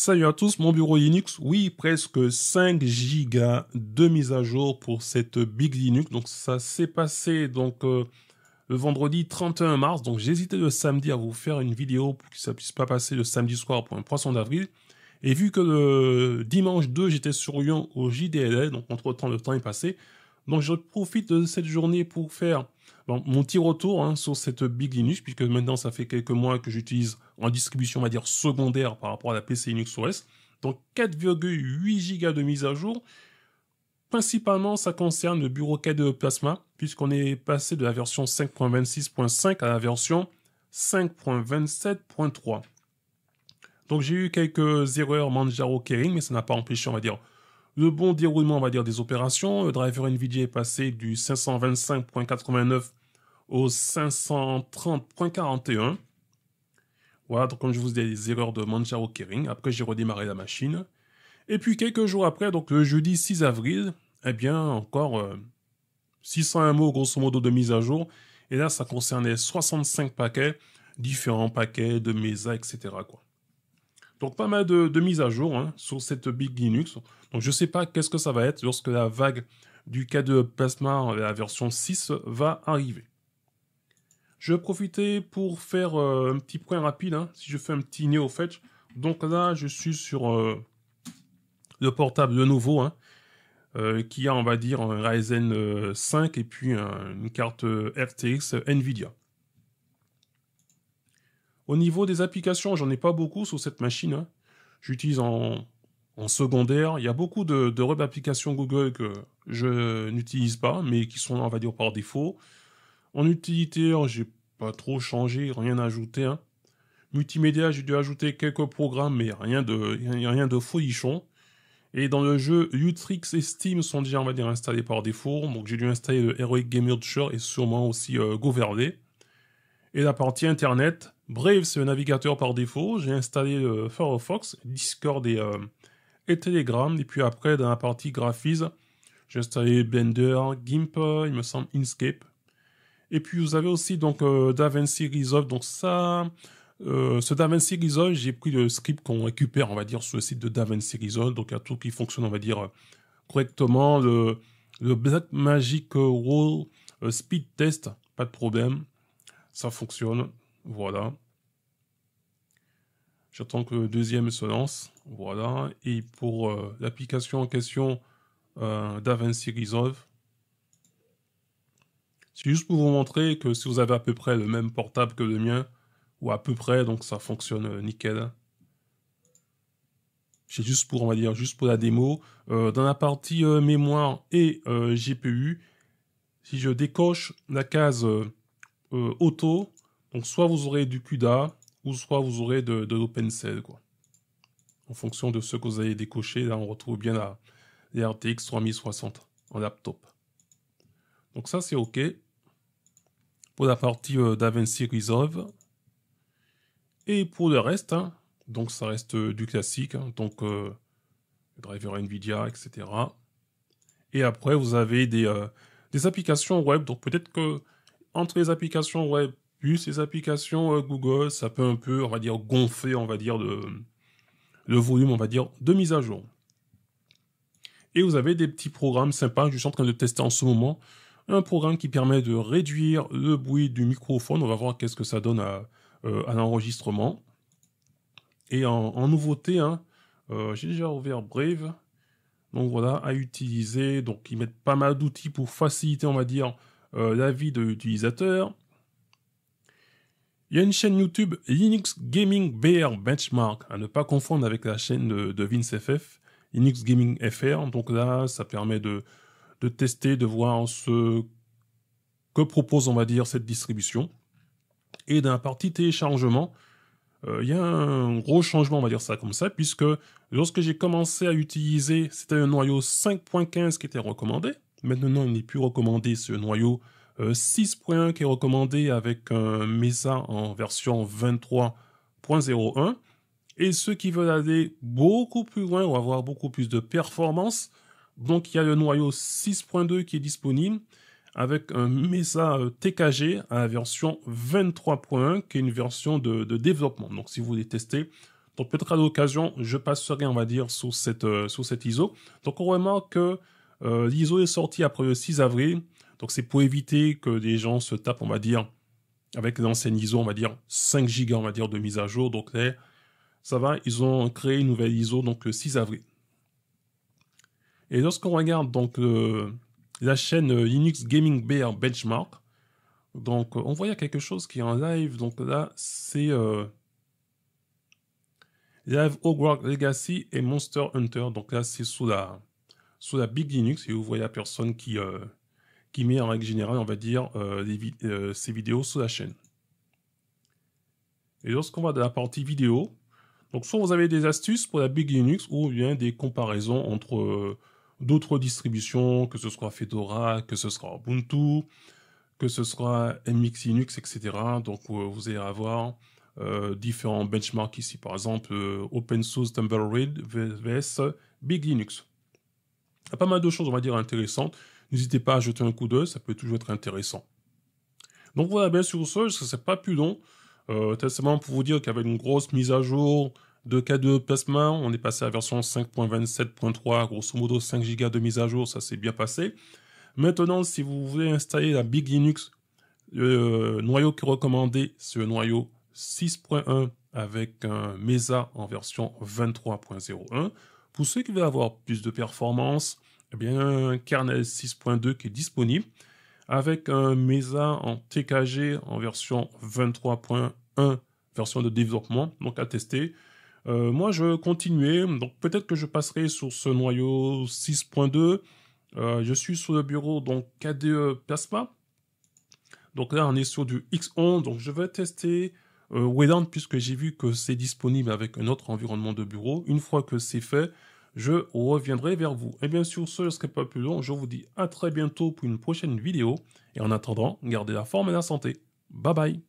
Salut à tous, mon bureau Linux. Oui, presque 5 gigas de mise à jour pour cette Big Linux. Donc ça s'est passé donc euh, le vendredi 31 mars. Donc j'hésitais le samedi à vous faire une vidéo pour que ça puisse pas passer le samedi soir pour un poisson d'avril. Et vu que le dimanche 2 j'étais sur Lyon au JDL, donc entre temps le temps est passé, donc je profite de cette journée pour faire mon petit retour hein, sur cette Big Linux, puisque maintenant ça fait quelques mois que j'utilise en distribution, on va dire, secondaire par rapport à la PC Linux OS. Donc 4,8 Go de mise à jour. Principalement, ça concerne le bureau de Plasma, puisqu'on est passé de la version 5.26.5 à la version 5.27.3. Donc j'ai eu quelques erreurs Manjaro Kering, mais ça n'a pas empêché, on va dire, le bon déroulement, on va dire, des opérations. Le euh, driver NVIDIA est passé du 525.89 au 530.41. Voilà, donc comme je vous disais, les erreurs de Manjaro Kering. Après, j'ai redémarré la machine. Et puis, quelques jours après, donc le jeudi 6 avril, eh bien, encore 601 euh, mots, grosso modo, de mise à jour. Et là, ça concernait 65 paquets, différents paquets de MESA, etc. Quoi. Donc pas mal de, mises à jour hein, sur cette Big Linux. Donc je ne sais pas qu'est-ce que ça va être lorsque la vague du cas de Plasma, la version 6, va arriver. Je vais profiter pour faire euh, un petit point rapide, hein. si je fais un petit néo-fetch. Donc là, je suis sur euh, le portable de nouveau, hein, euh, qui a, on va dire, un Ryzen 5 et puis une carte RTX NVIDIA. Au niveau des applications, j'en ai pas beaucoup sur cette machine. Hein. J'utilise en, secondaire. Il y a beaucoup de, web applications Google que je n'utilise pas, mais qui sont, on va dire, par défaut. En utilitaire, hein, j'ai pas trop changé, rien ajouté. Hein. Multimédia, j'ai dû ajouter quelques programmes, mais rien de, rien de folichon. Et dans le jeu, Utrix et Steam sont déjà, on va dire, installés par défaut. Donc j'ai dû installer le Heroic Game Launcher et sûrement aussi euh, Et la partie internet, Brave, c'est le navigateur par défaut. J'ai installé euh, Firefox, Discord euh, et, Telegram. Et puis après, dans la partie graphisme, j'ai installé Blender, GIMP, il me semble Inkscape. Et puis vous avez aussi donc euh, DaVinci Resolve. Donc ça, ce DaVinci Resolve, j'ai pris le script qu'on récupère, on va dire, sur le site de DaVinci Resolve. Donc il y a tout qui fonctionne, on va dire, correctement. Le, le Blackmagic Roll Speed Test, pas de problème, ça fonctionne. Voilà. J'attends que le deuxième se lance. Voilà. Et pour euh, l'application en question euh, d'Avinci Resolve, c'est juste pour vous montrer que si vous avez à peu près le même portable que le mien, ou à peu près, donc ça fonctionne euh, nickel. C'est juste pour, on va dire, juste pour la démo. Euh, dans la partie mémoire et GPU, si je décoche la case auto, donc soit vous aurez du CUDA, ou soit vous aurez de, de l'OpenCell, quoi. En fonction de ce que vous avez décoché, là on retrouve bien la, RTX 3060 en laptop. Donc ça c'est OK. Pour la partie euh, Resolve. Et pour le reste, hein, donc ça reste euh, du classique, hein. donc euh, driver Nvidia, etc. Et après vous avez des, euh, des applications web. Donc peut-être que entre les applications web puis ces applications euh, Google, ça peut un peu, on va dire, gonfler, on va dire, de, le volume, on va dire, de mise à jour. Et vous avez des petits programmes sympas, je suis en train de tester en ce moment. Un programme qui permet de réduire le bruit du microphone. On va voir qu'est-ce que ça donne à, euh, l'enregistrement. Et en, nouveauté, hein, euh, j'ai déjà ouvert Brave. Donc voilà, à utiliser. Donc ils mettent pas mal d'outils pour faciliter, on va dire, la vie de l'utilisateur. Il y a une chaîne YouTube Linux Gaming BR Benchmark, à ne pas confondre avec la chaîne de, de VinceFF, Linux Gaming FR. Donc là, ça permet de, de tester, de voir ce que propose, on va dire, cette distribution. Et d'un parti téléchargement, euh, il y a un gros changement, on va dire ça comme ça, puisque lorsque j'ai commencé à utiliser, c'était un noyau 5.15 qui était recommandé. Maintenant, il n'est plus recommandé ce noyau 6.1 euh, qui est recommandé avec un MESA en version 23.01. Et ceux qui veulent aller beaucoup plus loin ou avoir beaucoup plus de performance, donc il y a le noyau 6.2 qui est disponible avec un MESA euh, TKG à la version 23.1 qui est une version de, développement. Donc si vous voulez tester, donc peut-être à l'occasion, je passerai, on va dire, sous cette, euh, ISO. Donc on remarque que l'ISO est sorti après le 6 avril. Donc c'est pour éviter que les gens se tapent, on va dire, avec l'ancienne ISO, on va dire 5 gigas, on va dire, de mise à jour. Donc là, ça va, ils ont créé une nouvelle ISO donc le 6 avril. Et lorsqu'on regarde donc euh, la chaîne euh, Linux Gaming Bear Benchmark, donc euh, on voit quelque chose qui est en live. Donc là, c'est Live Hogwarts Legacy et Monster Hunter. Donc là, c'est sous la, sous la Big Linux et vous voyez la personne qui, qui met en règle générale, on va dire, euh, euh, ces vidéos sur la chaîne. Et lorsqu'on va dans la partie vidéo, donc soit vous avez des astuces pour la Big Linux ou bien des comparaisons entre euh, d'autres distributions, que ce soit Fedora, que ce soit Ubuntu, que ce soit MX Linux, etc. Donc vous allez avoir différents benchmarks ici, par exemple Open Source Tumbleweed vs Big Linux. Il y a pas mal de choses, on va dire, intéressantes. N'hésitez pas à jeter un coup d'œil, ça peut toujours être intéressant. Donc voilà, bien sûr, ce, n'est pas plus long. Euh, pour vous dire qu'avec une grosse mise à jour de K2 Plasma, on est passé à version 5.27.3, grosso modo 5 Go de mise à jour, ça s'est bien passé. Maintenant, si vous voulez installer la Big Linux, le euh, noyau qui est recommandé, c'est le noyau 6.1 avec un MESA en version 23.01. Pour ceux qui veulent avoir plus de performance, eh bien, kernel 6.2 qui est disponible avec un MESA en TKG en version 23.1, version de développement, donc à tester. Euh, moi, je vais continuer, donc peut-être que je passerai sur ce noyau 6.2. Euh, je suis sur le bureau donc KDE Plasma. Donc là, on est sur du X11, donc je vais tester euh, Wayland puisque j'ai vu que c'est disponible avec un autre environnement de bureau. Une fois que c'est fait, je reviendrai vers vous. Et bien sûr, ce ne serait pas plus long, je vous dis à très bientôt pour une prochaine vidéo, et en attendant, gardez la forme et la santé. Bye bye